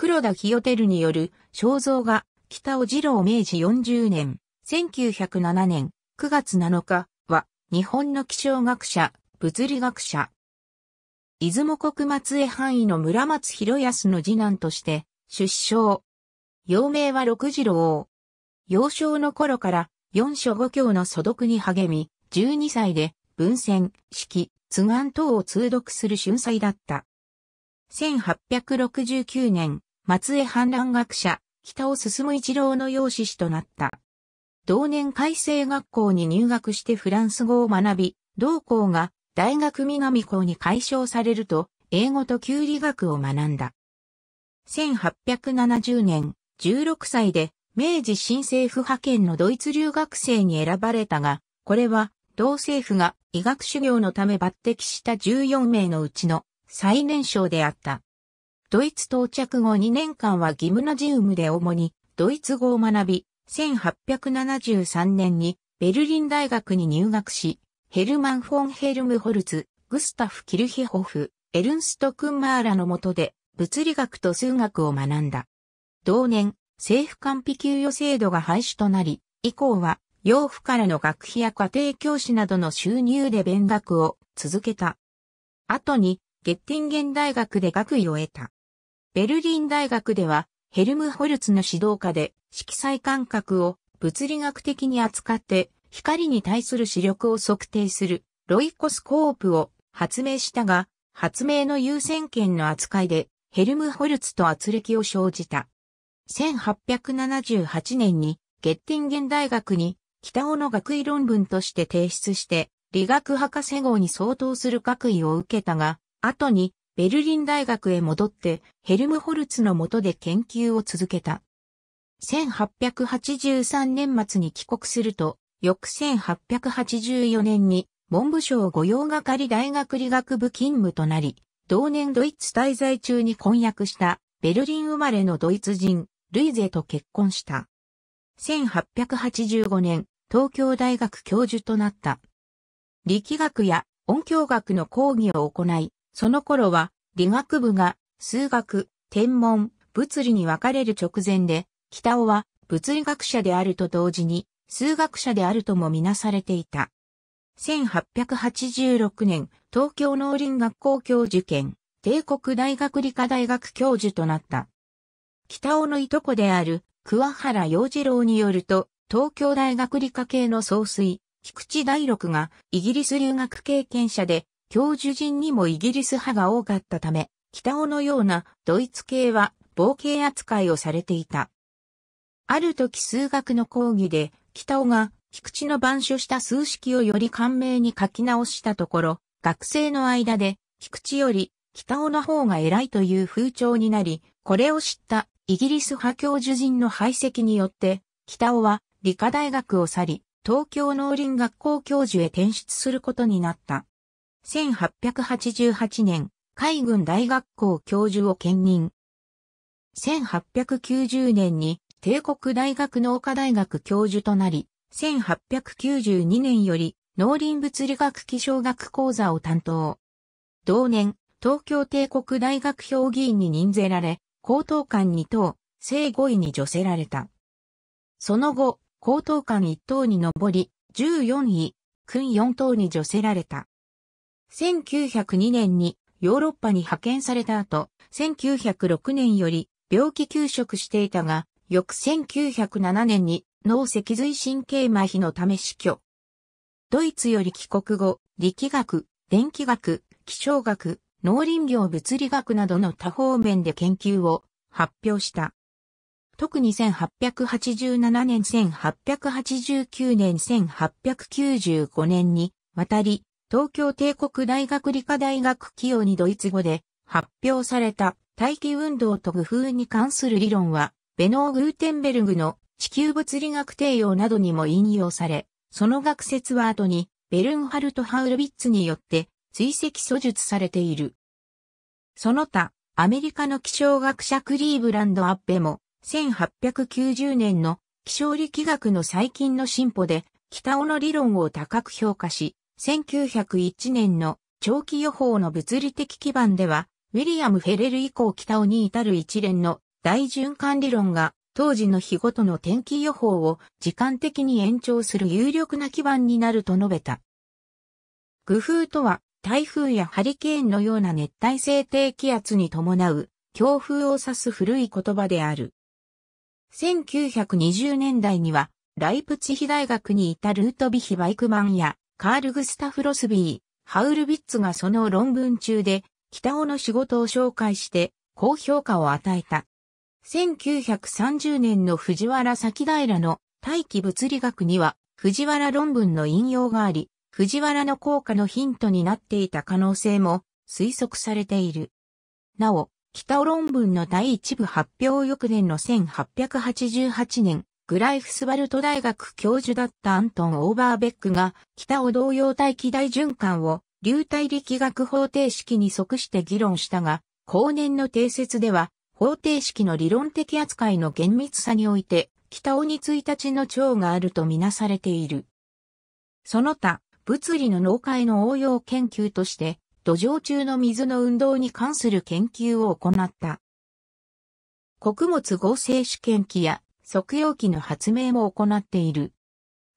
黒田清照による肖像画、北尾二郎明治40年、1907年9月7日は、日本の気象学者、物理学者。出雲国松江範囲の村松博康の次男として、出生。幼名は六次郎。幼少の頃から、四書五経の素読に励み、12歳で、文選、式、津案等を通読する春祭だった。1869年、松江反乱学者、北尾進一郎の養子師となった。同年改正学校に入学してフランス語を学び、同校が大学南校に解消されると、英語と給理学を学んだ。1870年、16歳で明治新政府派遣のドイツ留学生に選ばれたが、これは同政府が医学修行のため抜擢した14名のうちの最年少であった。ドイツ到着後2年間はギムナジウムで主にドイツ語を学び、1873年にベルリン大学に入学し、ヘルマン・フォン・ヘルムホルツ、グスタフ・キルヒホフ、エルンスト・クンマーラの下で物理学と数学を学んだ。同年、政府官費給与制度が廃止となり、以降は、養父からの学費や家庭教師などの収入で勉学を続けた。後に、ゲッティンゲン大学で学位を得た。ベルリン大学では、ヘルムホルツの指導下で、色彩感覚を物理学的に扱って、光に対する視力を測定する、ロイコスコープを発明したが、発明の優先権の扱いで、ヘルムホルツと圧力を生じた。1878年に、ゲッティンゲン大学に、北尾の学位論文として提出して、理学博士号に相当する学位を受けたが、後にベルリン大学へ戻ってヘルムホルツの下で研究を続けた。1883年末に帰国すると、翌1884年に文部省御用係大学理学部勤務となり、同年ドイツ滞在中に婚約したベルリン生まれのドイツ人、ルイゼと結婚した。1885年、東京大学教授となった。力学や音響学の講義を行い、その頃は理学部が数学、天文、物理に分かれる直前で、北尾は物理学者であると同時に数学者であるともみなされていた。1886年、東京農林学校教授兼、帝国大学理科大学教授となった。北尾のいとこである桑原洋次郎によると、東京大学理科系の総帥、菊池大六がイギリス留学経験者で教授陣にもイギリス派が多かったため、北尾のようなドイツ系は冒険扱いをされていた。ある時数学の講義で、北尾が菊池の板書した数式をより簡明に書き直したところ、学生の間で菊池より北尾の方が偉いという風潮になり、これを知ったイギリス派教授陣の排斥によって、北尾は理科大学を去り、東京農林学校教授へ転出することになった。1888年、海軍大学校教授を兼任。1890年に帝国大学農科大学教授となり、1892年より農林物理学気象学講座を担当。同年、東京帝国大学評議員に任ぜられ、高等官2等、正5位に助せられた。その後、高等官1等に上り、14位、訓4等に助せられた。1902年にヨーロッパに派遣された後、1906年より病気休職していたが、翌1907年に脳脊髄神経麻痺のため死去。ドイツより帰国後、力学、電気学、気象学、農林業物理学などの多方面で研究を発表した。特に1887年1889年1895年にわたり東京帝国大学理科大学企用にドイツ語で発表された大気運動と具風に関する理論は、ベノー・グーテンベルグの地球物理学帝王などにも引用され、その学説は後にベルンハルト・ハウルビッツによって追跡訴述されている。その他、アメリカの気象学者クリーブランド・アッペも、1890年の気象力学の最近の進歩で、北尾の理論を高く評価し、1901年の長期予報の物理的基盤では、ウィリアム・フェレル以降北尾に至る一連の大循環理論が当時の日ごとの天気予報を時間的に延長する有力な基盤になると述べた。工風とは台風やハリケーンのような熱帯性低気圧に伴う強風を指す古い言葉である。1920年代にはライプチヒ大学にいたルートビヒ・バイクマンやカール・グスタフ・ロスビー、ハウルビッツがその論文中で、北尾の仕事を紹介して、高評価を与えた。1930年の藤原崎平の大気物理学には、藤原論文の引用があり、藤原の効果のヒントになっていた可能性も推測されている。なお、北尾論文の第一部発表翌年の1888年、グライフスバルト大学教授だったアントン・オーバーベックが、北を同様大気大循環を、流体力学方程式に即して議論したが、後年の定説では、方程式の理論的扱いの厳密さにおいて、北尾に1日の長があるとみなされている。その他、物理の農会の応用研究として、土壌中の水の運動に関する研究を行った。穀物合成試験機や測量機の発明も行っている。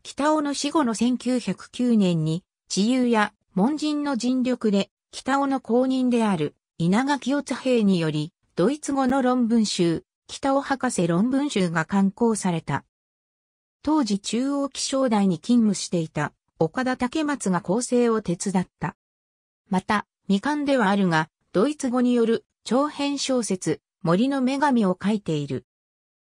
北尾の死後の1909年に、自由や門人の尽力で、北尾の公認である稲垣乙兵により、ドイツ語の論文集、北尾博士論文集が刊行された。当時中央気象台に勤務していた岡田竹松が構成を手伝った。また、未完ではあるが、ドイツ語による長編小説、森の女神を書いている。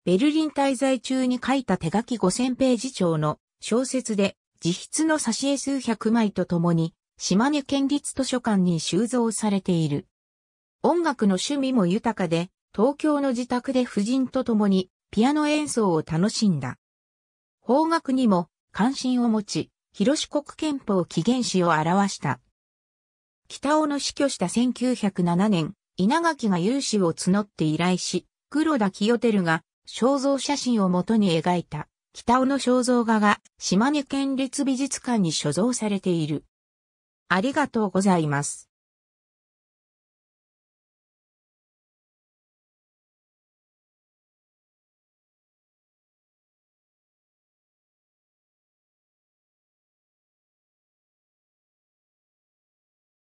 ベルリン滞在中に書いた手書き5000ページ長の小説で、自筆の挿絵数百枚とともに、島根県立図書館に収蔵されている。音楽の趣味も豊かで、東京の自宅で夫人と共にピアノ演奏を楽しんだ。邦楽にも関心を持ち、広四国憲法起源史を表した。北尾の死去した1907年、稲垣が有志を募って依頼し、黒田清照が肖像写真をもとに描いた北尾の肖像画が島根県立美術館に所蔵されている。ありがとうございます。